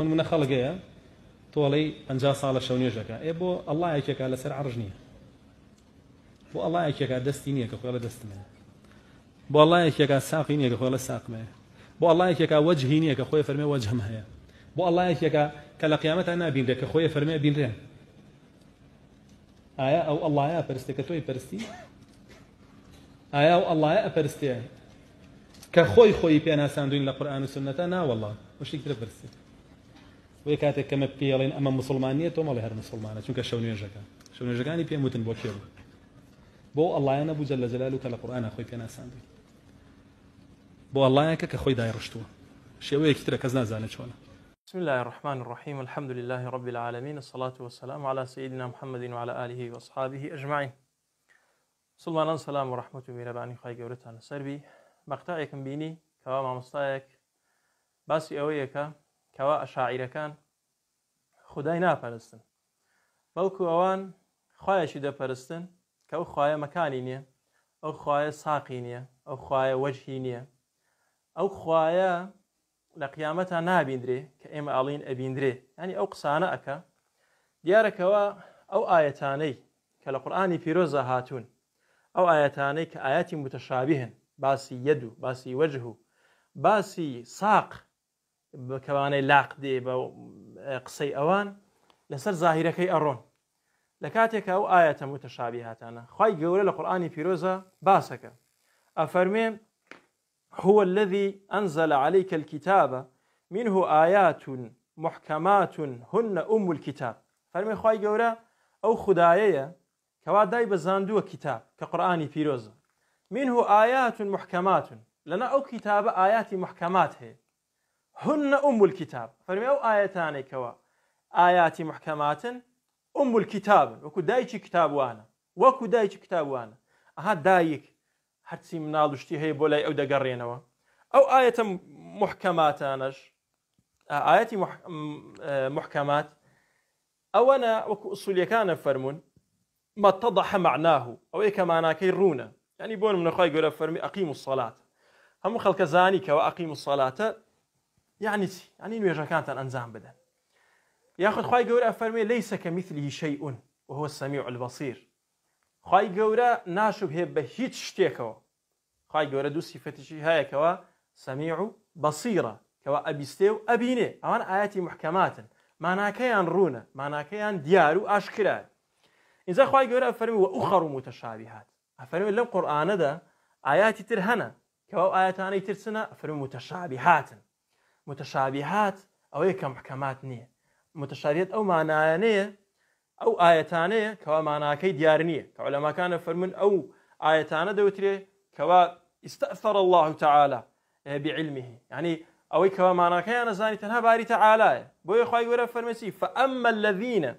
من منە خەڵگەیە تۆڵی پ ساڵە شەو نوێژەکە ئێ بۆ ئەلله یەکێکە لەسەر عرژ نییە بۆ ئەلله یەکێکە دەستی نییە کە خۆ لە دەستمێ بۆ ئەلله یەکێکە ساقی نییە کە خۆ لە ساقمێ بۆ ئەلله یەکێکە وەجهی نییە کە خۆی فەرمێ وەجهم هەیە بۆ ئەلله یەکێکە کە لە قیامەتە نابینرێ کە خۆی فەرمێ بینرێن ئایا ئەو ئەلهە پەرستێکە تۆی پەرستی ئایا ئەو ئەلهە ئەپەرستێ کە خۆی خۆی پێناساندوین لە قورآان و سنەتە ناوەڵە وشتێک ترە پرستی وی کاتێک کەمە پێڵێن ئەمە مسلمانیە تۆ مەڵی هەر مسلمانە چونکە شەو نوێژەکە شەو نوێژەکانی پێم وتن بۆ کێ بوو بۆ ئەلایەنە بوو جەل لە جەلال و کە لە قورآانە خۆی پێناساندی بۆ ئەلایەکە کە خۆی دایڕشتووە شێوەیەکی ترە کەس نازانێت چۆنە بسم الله الرحمن الرحيم الحمد لله رب العالمين الصلاة والسلام على سيدنا محمد وعلى آله وأصحابه أجمعين سلمان سلام ورحمة الله وبركاته خواهي جورتنا السربي مقطعك بيني كواما مستاك باسي أويك کەوا ئەشاعیرەکان خدای ناپەرستن بەڵکو ئەوان خۆیشی دەپەرستن کە ئەو خوایە مەکانی نییە ئەو خوایە ساقی نییە ئەو خوایە وەجهی نییە ئەو خوایە لە قیامەتە نابیندرێ کە ئێمە ئاڵین ئەبیندرێ ینی ئەو قسانە ئەەکە دیارەکەەوە ئەو ئاەتانەی کە لە قورآانی پیرۆزە هاتوون ئەو ئاەتانەی کە ئاەتی متەشابی هن باسی یەد و باسی وەجه و باسی ساق بكواني لاق دي بو قصي اوان لسر ظاهره كي ارون کاتێکا او ايه متەشابی هاتانە خی گەورە لە قورآانی باسك افرمي هو الذي أنزل عليك الكتاب منه آيات محكمات هن أم الكتاب فرمي خواهي قولا أو خدايا كوا داي بزاندو كتاب كقرآن فيروز منه آيات محكمات لنا أو كتاب آيات محكمات هي هن أم الكتاب فرمي أو آيتاني كوا آيات محكمات أم الكتاب وكو دايكي كتاب وانا وكو دايكي كتاب وانا أها دايك هەرچی مناڵشتی هەیە أو لای أو آية ئەو ئاەتە محکەماتانەش محكمات أو أنا وكو أصولي كان فرمون معناه اتضح معناه أو إيه كمانا كيرونا يعني بون من ئەقیم يقول فرمي أقيم الصلاة هم خلق زانيك وأقيم الصلاة يعني چی يعني نوێژەکانتان كانت الانزام بدا ياخذ خاي جورا فرمي ليس كمثله شيء وهو السميع البصير خاي جورا ناشوبهێ بە بهيت شتيكو خاي جورا دو صفتي هەیەکەوە سەمیع و بەسیرە کەەوە ئەبیستێ و ئەبینێ ئەوان ئاەتی محکەماتن ماناکەیان ڕوونە ماناکەیان دیار و ئاشکرا اینجا خی گەورە ئەفەرمی و ئوخەڕ و متەشاوی هات ده اياتي ترهنا كوا اياتاني ترسنا فرمي متشابهات متشابهات او کە محکەمات نيه متشابهات او مانایانەیە او ئاەتانەیە كوا ماناکەی دیار نییە کە لەماکانە فەرمون ئەو ئاەتانە دەوترێ کەوا ئستەفەر الله تعالى آه، بعلمه يعني ئەوەی کەوا انا زاني تنها باري تعالى بۆیە خی وەرە فرمسي فأما الذين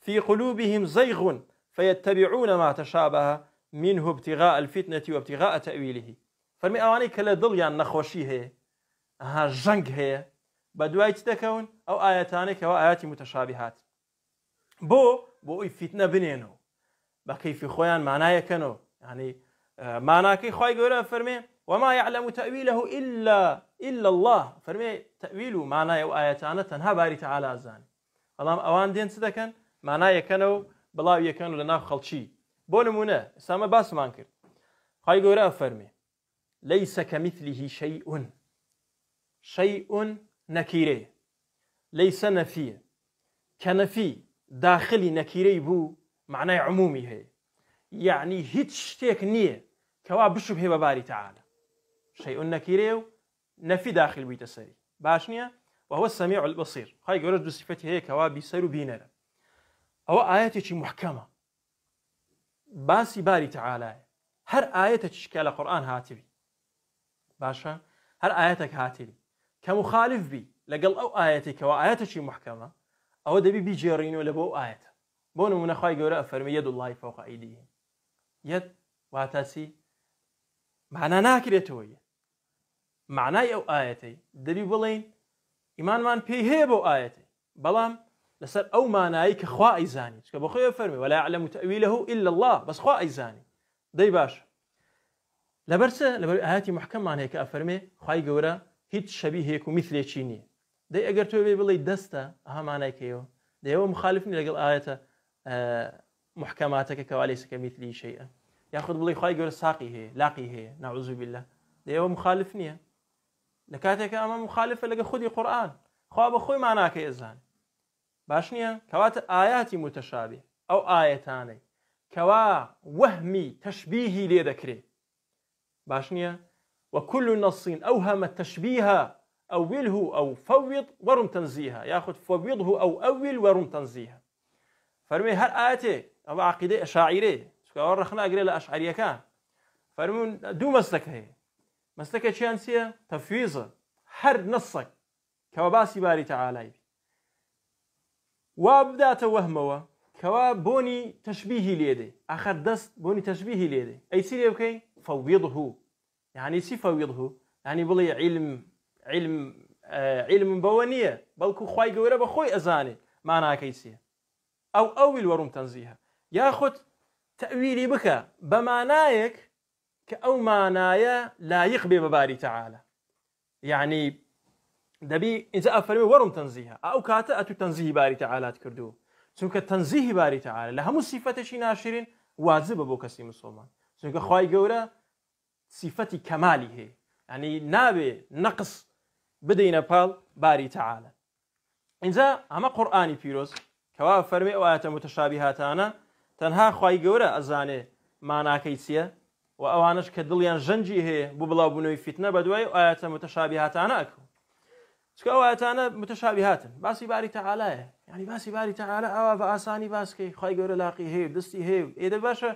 في قلوبهم زيغ فيتبعون ما تشابه منه ابتغاء الفتنة وابتغاء تأويله فرمي أواني كلا دڵیان نەخۆشی ها جنگ هي دوای تكون او اياتان كوا ايات متشابهات بو بو فتنه بنينو فیتنە بنێنەوە بە کەیفی كنو يعني ینی كي خی فرمي وما يعلم تأويله إلا إلا الله فرمي تأويله معناه أو آياتنا تنها باري تعالى زان بلام أوان دين سدكن معناه كنو بلا يكن لنا خلشي بونمونا سما باس مانكر خوي قورا فرمي ليس كمثله شيء شيء نكيري ليس نفي كنفي داخلي نكيري بو معنى عمومي هي يعني هيتش شتيك نية كوا بشبه بباري تعالى شيء نكيري نفي داخل بيت سري باش نية وهو السميع البصير هاي قرش بصفتي هي كوا بيسر بينر أو آياتي محكمة باسي باري تعالى هر ئاەتە چشکە لە قورآن باشا باشە آياتك ئاەتێک كمخالف بي لقل او ايتي كو شي محكمه او دبي بي جيرينو لبو ايت بون من اخاي يقول افرمي يد الله فوق ايديهم يد واتاسي معنى ناكرتوي معنى او ايتي دبي بولين ايمان مان بي هي بو ايتي بلام لسر او معناي كخوا ايزاني كبو افرمي ولا يعلم تاويله الا الله بس خوا ايزاني دي باش لبرسه لبر ايتي محكم معنى هيك افرمي خاي يقول هیچ شبیه شەبیهەیەک و میثلێکی نییە دەی ئەگەر تۆ بێ بڵی دەستە هەمانایکەوە دەیەوە مخالفنی لەگەڵ ئاەتە محکەماتەکە کەوالیسەکە میتلی شەیە یاخود بڵی خی گەۆرە ساقی هەیە لاقی هەیە ناوزوبیلا دەیەوە مخالف نیه لکاته که اما مخالف لەگە خودی قرآن خواب خوی خۆی ماناکە ازان باش نیه کوات آیاتی متشابه او ئاەتانەی کەوا وەهمی تەشببیهی لێ دەکرێت باش نییە وكل نص أوهم التشبيه أوله أو فوض ورم تنزيها ياخذ فوضه أو أول ورم تنزيها فرمي هر آيته أو عقيدة أشاعرية شكاور رخنا أقرأ لأشعرية كان فرمي دو مسلك هي مسلك شانسية تفويض هر نصك كواباسي باري تعالى وابدات وهموا كوا بوني تشبيه ليدي آخر دست بوني تشبيه ليدي أي سيري بكي فوضه يعني سیفەویڵه يعني بلي علم علم آه، علم بەوە نییە بەڵکو خی گەورە بە خۆی ئەزانێت ماناکەی چیە ئەو ئەویل وەڕوم تەنزیهە یاخود تەویلی بکە بە مانایەک کە ئەو مانایە لایق بێ بەباری تەعاالە یعنی دەبی ئینجا ئەفەرێ وەڕم تەنزیهە ئەو کاتە ئەتو تەنزیهی تنزيه باري تعالى چونکە تەنزیهی باری تەعاالە لە هەموو سیفەتەشی ناشرین واجبە بۆ کەسی مسلمان چونکە خی گەورە سیفەتی کەمالی هەیە ئەنی ناوێ نەقس بدەینە پاڵ باری تەعاالە اینجا ئەمە قورآانی پیرۆز کەوا فەرمێ ئەوایەتە متەشابی هاتانە تەنها خی گەورە ئەزانێ ماناکەی چییە و ئەوانش کە دڵیان ژەنجی هەیە بوو بڵاوبوونەوەی فیتنە بە دوای ئاەتە متەشابی هاتانە ئەکو چکە ئەوەتانە متەشابی هاتن باسی باری تەعاالایە ینی باسی باری تەعاالە ئەوە بە ئاسانی باسکەی خی گەورە لاقی هەیە دەستی هەیە ئێدە باشە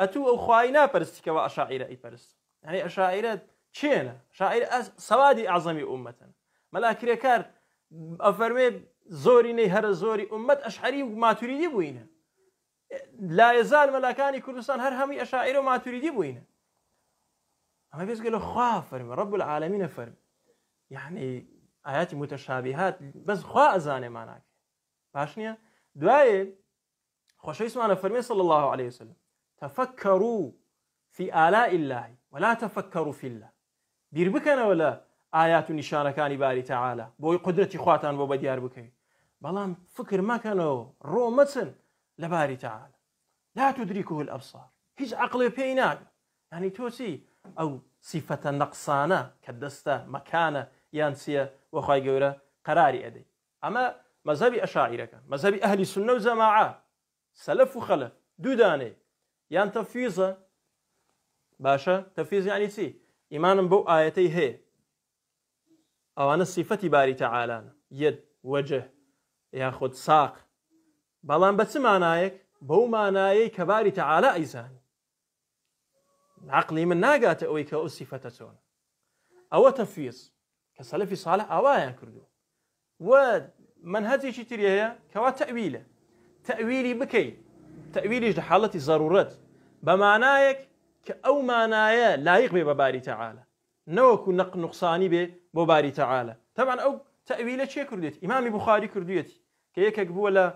ئەتوو ئەو خوای ناپەرستیکەوە عشاعیرە ئیپەرست يعني أشاعرة شاعر شاعیر سەوادی ئازەمی عومەتەن مەلاکرێ کار ئەفەرمێ زۆری نەی هەرە زۆری عومەت ئەشعری و ماتوریدی بووینە لایەزار مەلاکانی کوردستان هر همي أشاعر ما تريد بوينه أما بيس قالوا خوا فەرمی ڕب العالمینە فەرمی یعنی ئاياتی متەشابیهات بەس خوا ئەزانێ ماناکە باش نییە دوایێ خۆشەویستمانە فرمي صلى الله عليه وسلم تفكروا في آلاء الله ولا تفكروا في الله بیر بکەنەوە ولا آيات و نیشانەکانی باري تعالى بو قدرەتی خواتان بۆ بەدیار بلان فكر فکر مەکەنەوە ڕۆ مەچن لباري تعالى لا تدركه الأبصار هج عقل پێی يعني توسي أو صفة نقصانة كدستة مكانة دەستە وخاي قولة قراري أدي أما مذهب ئەدەی ئەمە مەزەبی ئەشاعیرەکە مەزەبی ئەهلی سنە و زەماعە سەلف و باشا تفيز يعني تي إيمان بو آيتي هي أو أنا صفتي باري تعالى يد وجه ياخد ساق بلان بس معنايك بو معناي كباري تعالى أيزان عقلي من ناقات أويك أو صفتتون أو تفيز كسلفي صالح أو أوايا كردو من هذه شتريا كوا تأويله تأويلي بكي تأويلي جحالتي ضرورات بمعنايك كأو ما نايا لا بێ بباري تعالى نوكو نق نقصاني نقصانی بباري تعالى طبعا أو تەبان ئەو كرديت إمام بخاري كرديت بخاری کردوێتی کە یەکێک حديث لە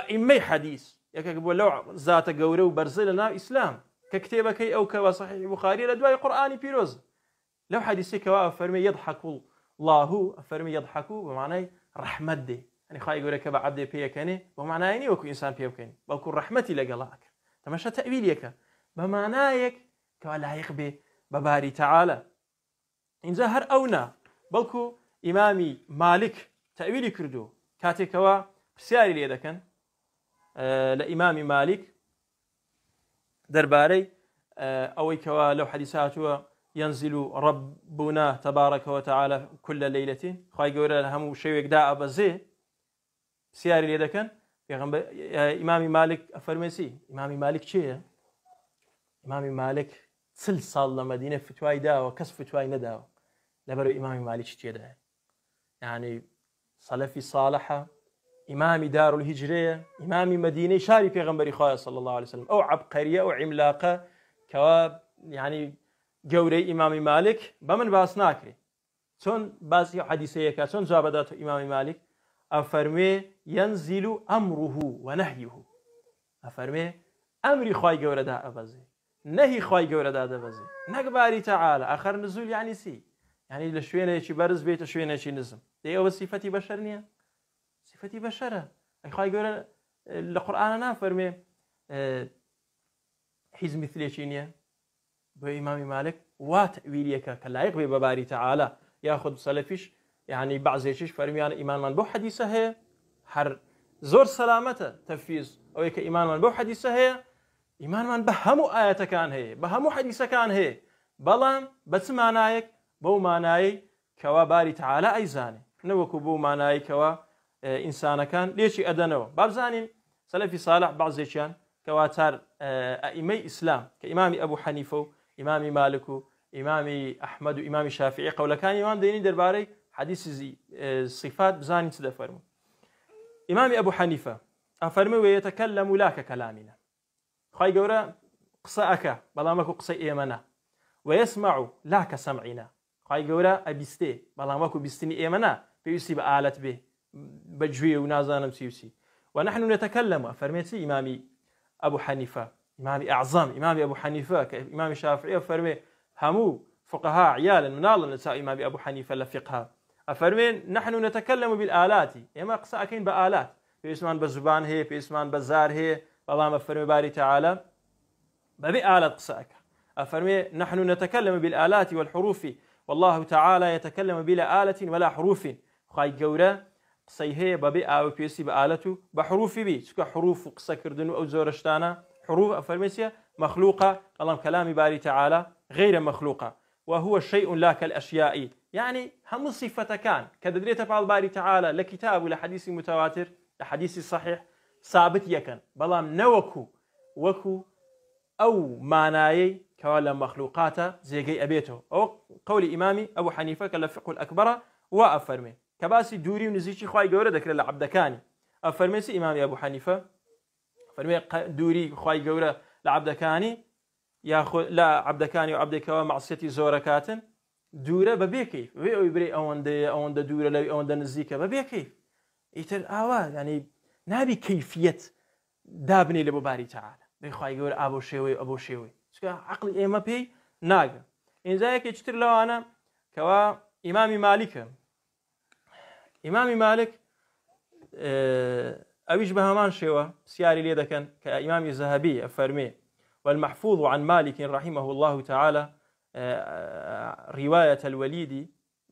ئەئیممەی حەدیث یەکێک بووە لەو إسلام گەورە كي أو كوا صحيح بخاري لدواء کتێبەکەی بيروز لو صحی كوا لە يضحك الله فەرمی يضحك بمعنى رحمة دي يعني خايف خی گەورە کە بە عبدێ پێەکەنێ بۆ مانایانی وەکو ئینسان پێ بکەین بەڵکو ڕحمەتی لەگەڵاکە بە مانایەک کەوا لایق بێ بەباری تەعاالە اینجا هەر ئەونا بەڵکو ئیمامی مالک تەویلی کردو کاتێکەوە پرسیاری لێ دەکەن آه، لە ئیمامی مالک دەربارەی ئەوەی آه، کەوا لەو حەدیساتوە ينزل ربنا تبارك وتعالى كل ليلة خواهي قولة لهم شويك داء بزي سياري كان يا إمامي مالك أفرميسي إمامي مالك شيء امام مالك سل صال مدينه فتواي دا داوە فتواي ندا لبر لەبەر مالك تيدا يعني یعنی سەلەفی ساڵحە دار الهجرة إمام مدينه شاري في غنبري خۆە صلى الله عليه وسلم او عبقريه او عملاقه كواب يعني گەورەی ئیمامی مالك بمن باس ناكري چۆن باسی حەدیسەیەەکە چۆن جابدات و مالك افرمي ينزل أمره ونهيه أفرمي أمري خواي جوردا أبزي نهی خی گەورەدا دەبەزی نەکباری تعالى اخر نزول سي يعني لشوينا لە شوێنێکی بيت شوينا شوێنێکی نزم دەیەوە سیفەتی بەشەر نییە سیفەتی بەشەرە ئەخوای گەورە لە قورآانە نافەرمێ اه، حیز میثلێکی نییە بۆ ئیمامی مالک وا تەویریەکە کە لایق بێ بەباری تەعاالە یاخود سەلەفیش یعنی بەعزێکیش فەرمیان ئیمانمان بۆ حەدیسە هەیە هەر زۆر سەلامەتە تەفیز ئەوەیە کە ئیمانمان بۆ حەدیسە هەیە من ئیمانمان بە هەموو ئاەتەکان هەیە بە هەموو حەدیسەکان هەیە بەڵام بە چ مانایەک بەو مانایی کەوا باری تعالا ئەیزانێ نەوەکو بۆ مانایکەوە ئینسانەکان آه، لێکی ئەدەنەوە بابزانین سەلفی ساالح بەعزێکیان کەواتار آه، ئەئیمەی ئیسلام کە ئیمامی ئەبوو حەنیفە و ئیمامی مالک و ئیمامی ئەحمد و إمام شافعی قەولەکان ئیمان دێنی دەربارەی حەدیسی سیفات آه، بزانین چ دەفەرمو ئیمامی ئەبوو حەنیفە ئەفەرمە وێتەکەل لە مولاکە کەلامینە خاي جورا قصا اكا بەڵامەکو قسە ئێمەە وەسمع و لاکە سەمعینە خی گەورە ئەبیستێ بەڵامەکو بیستنی ئێمەە پێویستی بە ئالەت بێ بەگوێ و نازانم چیوسی نتكلم فرميتي إمامي أبو حنيفة إمامي أعظم إمامي أبو حنيفة كامام الشافعي فرمي همو فقهاء عيال من الله نساء إمامي أبو حنيفة لفقها افرمين نحن نتكلم بالآلات إما قصا اكين بآلات في اسمان بزبان هي في اسمان بزار هي بەڵام بەفەرمی باري تعالى بەبێ ئالات قصائك أفرمي نحن نتكلم بالآلات والحروف والله تعالى يتكلم بلا آلة ولا حروف خاي جورا قصيه ببي آو بيسي پێسی بحروف بي و حروف قصا كردن أو زورشتانا زۆرەشتانە حروف ئەفەرمێسیە مخلوقة الله كلام باري تعالى غير مخلوقة وهو شيء لا كالأشياء يعني هم صفة صفتكان كدريت بعض باري تعالى لكتاب ولا حديث متواتر لحديث صحيح سابت یەکەن بەڵام نەوەکو وەکو ئەو مانایەی کەوا لە مەخلووقاتە جێگەی ئەبێتەوە ئەو قولی ئیمامی ئەو حەنیفەکە لە فقل ئەکبرە وا ئەفەرمێ کە باسی دووری و نزیکی خی گەورە دەکرێت لە عبدەکانی ئەفەرمێسی ئیمامی ئەبوو حەنیفە فەرمێ دووری خی گەورە لە عبدەکانی یاخۆ لە عبدەکانی و عبدێکەوە مەعسیەتی زۆرەکاتن دوورە بە بێکی وێ ئەوی برێ ئەوەندەیە ئەوەندە دوورە لەوی ئەوەندە نزیکە بە بێکی ئیتر ئاوا ینی نابی کەفیەت دابنی لە بۆ باری تەعاە دەیخوای گەور ئابۆ شێوەی ئەبۆ شێوەی چکە عقلی ئێمە پێی ناگەن ئینجایەکی چتر لەوانە کەوا ئیمامی مالیکە ئیمامی مالک ئەویش اه، بە هەمان شێوە پرسیاری لێ دەکەن کە ئیمامی زەهبی ئەفەرمێ والمحفوظ عن مالك رحمه الله تعالى اه، رواية الوليد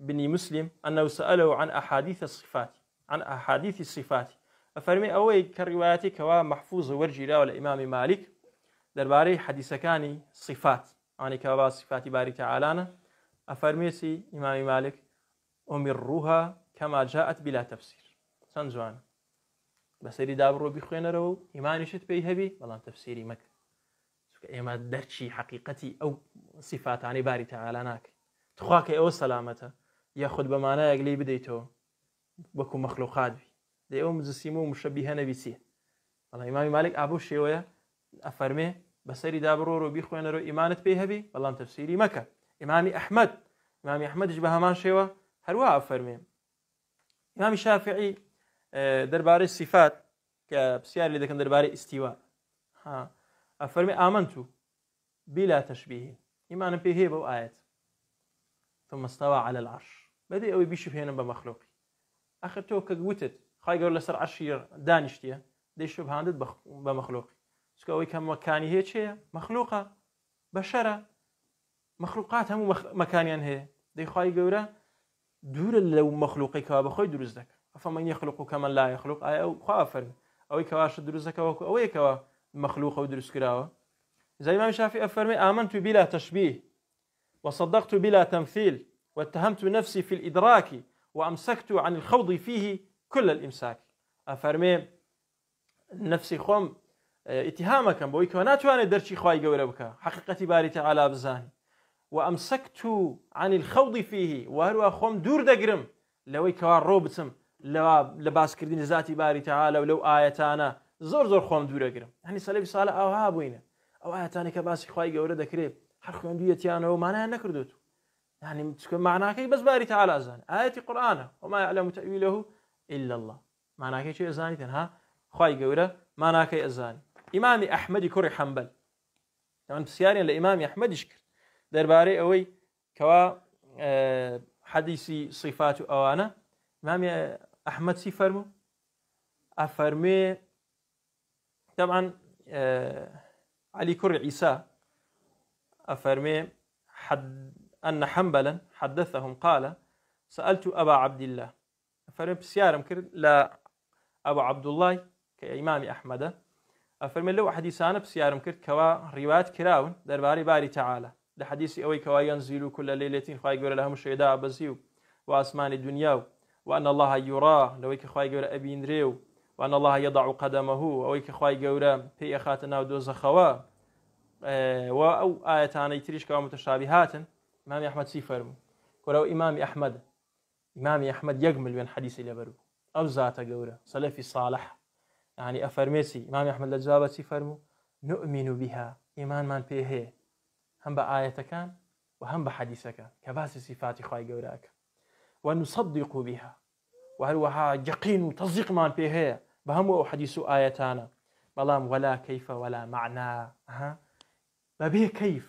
بن مسلم أنه سأله عن أحاديث الصفات عن أحاديث الصفات ئەفەرمی أوي کە كوا محفوظ مەحفوظە وەرگیراوە لە ئیمامی مالیک دەربارەی حەدیسەکانی صفات ئانی کەوا صفاتی باری تەعاالانە ئەفەرمێسی ئیمامی مالک ئۆمی كما جاءت بلا تفسير تەفسیر چەند جوانە بەسەری دابڕۆ بخوێنەرەوە و ئیمانیشت پێی هەبی بەڵام تەفسیری إما درشي حقيقتي أو صفات يعني باري تعالى ناك ناکە أو سلامته ياخد بمعنى يقلي لی بدەیتەوە مخلوقات بي دە ئێوە مزسیمە و مشەبی هەنە بیچێ بەڵام ئیمامی مالک ئابوو دابرو رو بەسەری رو بی خوێنەرەوە ئیمانت پێی هەبی بەڵام تەفسیری احمد ئیمامی احمد جبه همان بە هەمان شێوە هەروە ئەفەرمێ ئیمامی شافعی آه، دەربارەی صفات کە پرسیار لێ دەکەن دەربارەی ئیسیوا ئەفەرمێ ئامەند و بلا تەشببیه ئیمانە پێ هەیە بەو ثم استوى على العرش بدأ أو بيشوف هنا بمخلوقي آخر توك كجوتت يقول خی گەور لەسەر عشیر دانیشتە دەیشو هاندت بە مەخلوق چکە ئەوەی کە مەکانی هەیەچەیە مەخلوقە بەشەرە مەخلوقات هەموو مەکانیان هەیە دەیخوای گەورە دوورە لەو مەخلوقی کەوا بەخۆی دروست دەکە ئەفەمە یخلوق و کەمە لا يخلق أي أو یخلوق ئایا ئەو خوافرن ئەوەی کەواشە دروستەکەوەکو ئەوەیەکەوە مەخلوق و دروست کراوە زایمان شافی ئەفەرمی ئامن آمنت بلا تشبيه وصدقت بلا تمثيل واتهمت نفسي في الإدراك وأمسكت عن الخوض فيه كل الإمساك افرمي آه، نفسي خوم آه، اتهاما كان بويك وانا تواني درشي خواي خی بك بکە باري تعالى تەعالا بزانانی عن الخوض فيه عنی الخەڵی دور دقرم لو دوور روبتم لباس كردين ذاتي باري تعالى ولو آيتانا زور زور خوم دور دقرم يعني زۆر خۆم او هەنی سەلەی ساڵە ئاها بووینە ئەو ئاەتانی کە باسی خی گەورە دەکرێت هەر خوێندویەتیانەوە مانایان نەکردوێت ینی بس باري تعالى تەعاالازان ئاەتی قورآانە وما يعلم تأويله إلا الله معناکەی چی ئەزانی تەنها خی گەورە ماناکەی ئەزانی ئیمامی ئەحمەدی کوڕی حەمبەل ئەوان پرسیاریان لە ئیمامی ئەحمەدیش کرد دەربارەی أوي كوا آه، حديثي صفات و ئەوانە مامی ئەحمەد چی فەرمو ئەفەرمێ طبعا آه، علي کوڕی عيسى أفرمي حد أن حنبلا حدثهم قال سألت أبا عبد الله ئەفەرمێ بسيارم کرد لا أبو عبد الله كإمام أحمد ئەفەرمێ لو حەدیسانە پرسیارم کرد کەوا ڕیوات کراون دەربارەی باری تەعاالە لە حەدیسی ئەوەی کەوا یەنزیل و کولە لێلێتین خخوای گەورە لە هەموو شێدا بەزی و وأن الله يرى لو کە خخوای گەورە ئەبینرێ و وأن الله يضع قدمه أوي کە خخوای گەورە پێی ئەخاتە ناو دۆزەخەوە آه، و ئەو ئاەتانەی تریشکەوە متەشابی هاتن مامی ئەحمەد سی فەرمو کۆرە و امام احمد يجمل بين حديث لەبەر بوو ئەو زاتە گەورە سەلەفی ساڵح ینی يعني ئەفەرمێسی ئیمامی ئەحمد لە جوابەچی فەرمو نؤمین و بیها ئیمانمان پێ هەیە هەم بە ئاەتەکان و هەم بە حەدیسەکان کە باسی سیفاتی بها وهروەها یقین و تەزیقمان پێ هەیە بە هەموو ئەو حەدیس و ئاەتانە بەڵام وەلا کەیفە وەلا معنا بەبێ کەیف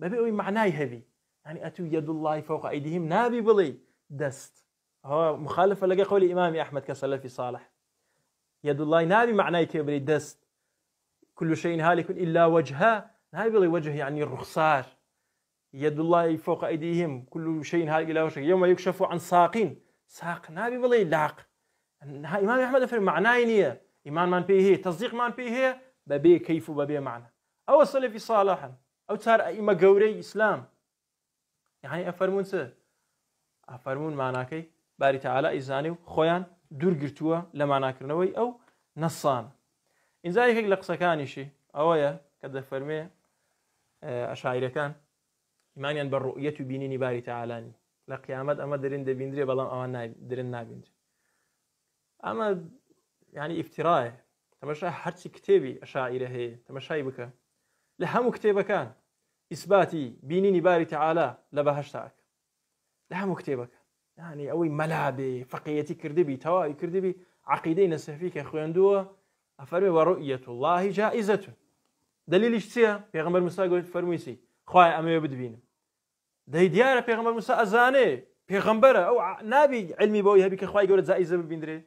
بەبێ ئەوی معنای هەبی هەنی ئەتو الله فوق ايديهم نابي بلي دست هو مخالف لقى قول الامام احمد كسلفي صالح يد الله نابي معناي كبري دست كل شيء هالك الا وجهه نابي وجه يعني الرخصار يد الله فوق ايديهم كل شيء هالك الا وجهه يوم يكشف عن ساقين ساق نابي بلي لاق امام احمد في معناه نيه ايمان من فيه تصديق من فيه ببي كيف بابي معنى او سلفي صالحا او تار ائمه قوري اسلام يعني افرمون سه ئەفەرمون ماناکەی باری تەعالا ئیزانی و خۆیان دوورگرتووە لە ماناکردنەوەی ئەو نەسان ئینجا یەکێک لە قسەکانیشی ئەوەیە کە دەفەرمێ ئەشاعیرەکان ایمانیان بە ڕوئەت و بینینی باری تەعالانی لە قیامەت ئەمە دەرین دەبیندرێ بەڵام ئەوان درن نابیندر ئەمە ینی ئیفتراایە تەمەشا هەرچی کتێبی ئەشاعیرە هەیە تەمەشای بکە لە هەموو کتێبەکان ئیسباتی بینینی باری تەعالا لە بەهشتاک لە هەموو يعني أوي ئەوەی مەلابێ فەقەتی کردبی تەواوی کردبی عقیدەی نەسەفی کە خوێندووە ئەفەرمی وەڕوئیەت و اللهی جائزەتون دلیلیش چییە پێغمبەر مسا گوت فەرموویسی خخوای ئەمەوێ بدبینم دەی دیارە پێغمبەر مسا ئەزانێ پێغمبەرە ئەو نابی علمی بۆی هەبی کە خخوای گەورە جائزە ببیندرێ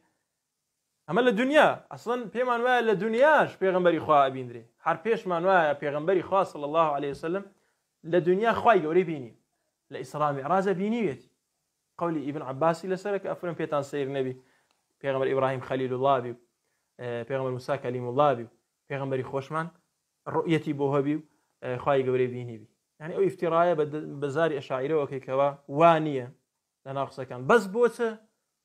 ئەمە لە دنیا ئەسڵەن پێمان وایە لە دنیاش پێغمبەری خوا بینندرێ هەر پێشمان وایە الله عليه وسلم لە خواي خخوای لە ئیسرا میعراجە بینیوێت قولی ئیبن عباسی لەسەرکە ئەفرم پێتان سیر نەبی پێغمبەر إبراهيم خليل الله و پێغمبەر موسا کەلیم وڵابی و پێغمبەری خۆشمان ڕویەتی بۆ هەبی و خی گەورەی بینیبی یعنی ئەو ئفتیرایە بەزاری ئەشاعیرەوەکەیکەوە وا نییە لە ناوقسەکان بەس بۆچە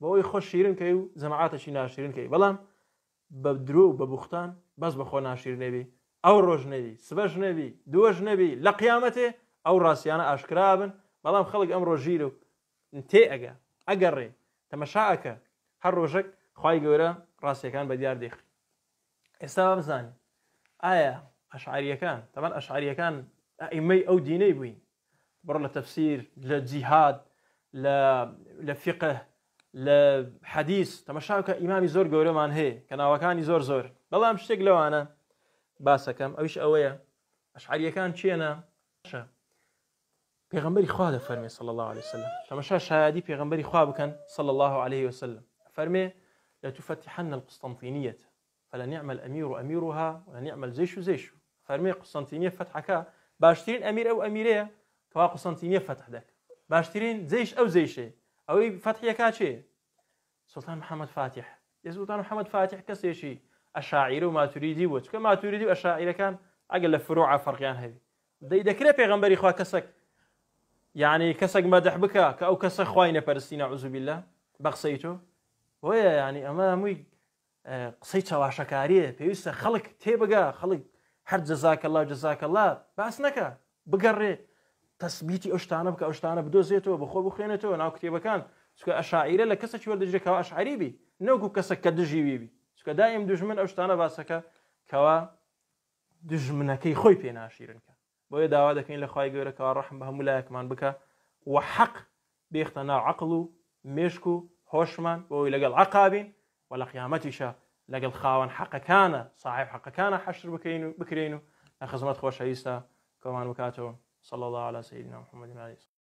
بەوەی خۆش شیرن کەی و زەماعاتەشی ناشرین کەی بەڵام بە درو بە بوختان بەس بەخۆ ناشیر نەبی ئەو ڕۆژ نەبی نبي نەبی نبي نەبی لە قیامەتێ ئەو ڕاستیانە بەڵام خەڵک ئەمڕۆ ژیر و تێ ئەگە ئەگەڕێ تەمەشاعەکە هەر ڕۆژێک خی گەورە ڕاستیەکان بە دیار دێخی ئێستا بزانین ئایا آية. ئەشعریەکان تەمان ئەشعریەکان ئیمەی ئەو دینەی بووین بڕۆ لە تەفسیر لە جیهاد لە فقه لە حەدیث تەمەشاکە ئیمامی زۆر گەورەمان هەیە زور ناوەکانی زۆر زۆر بەڵام باسكم لەوانە اويا اشعري كان شينا چێنە پێغمبەری خوا دە فەرمێ صل الله عليه وسلم تەمەشا شایدی پێغمبەری خوا بکەن صلی الله عليه وسلم فەرمێ لە توفتحن القستنطینیت فلنعمل الأمير وأميرها ولنعم الجيش زيش فەرمێ قوستنتینیە فتحەکە باشترین ئەمیر أو ئەمیرەیە کەوا قوستنتینیە فتح دەک باشترین زیش ئەو زیشێ فتح فتحیەکە چێ سلطان محمد فاتح سلطان محمد فاتح کەسێکی ئەشاعیر و ماتوریدی بۆ چکە ماتوریدی و كان ئەگەر لە فرۆ عفرقیان هەوی دەی دەکرێت پێغمبەری خوا كسك یعنی کەسێک مەدەح بکە کە ئەو کەسە خی نەپەرستینە عزوبی لە بە قسەی تۆ وەیە ینی ئەمە هەمووی قسەی چاواشەکاریە پێویستە خەڵک تێبگا خەڵک هەر جەزاکەلا جەزاکەلا باس نەکە بگەڕێ تەسبیتی ئەوشتانە بکە ئەوشتانە بدۆزێتەوە بەخۆ بخێنێتەوە ناو کتێبەکان چکە ئەشاعیرە لە کەسە وەردەجێکەوە ئەشعریبی نەوکو کەسەک کە دژیویبی چکە دایم دژمن ئەوشتانە باسەکە کەوا دژمنەکەی خۆی پێناشیرنکە بۆیە داوا دكين لە خی كار رحم بهم بە هەموو لایەکمان وحق بيختنا حەق مشكو هوشمان و مێشک العقابين ولا قيامتشا لق الخاون حق كان صاحب حق كان حشر بكينو بكرينو و لە خزمەت خۆشەویستە کۆمان صلى الله على سيدنا محمد عليه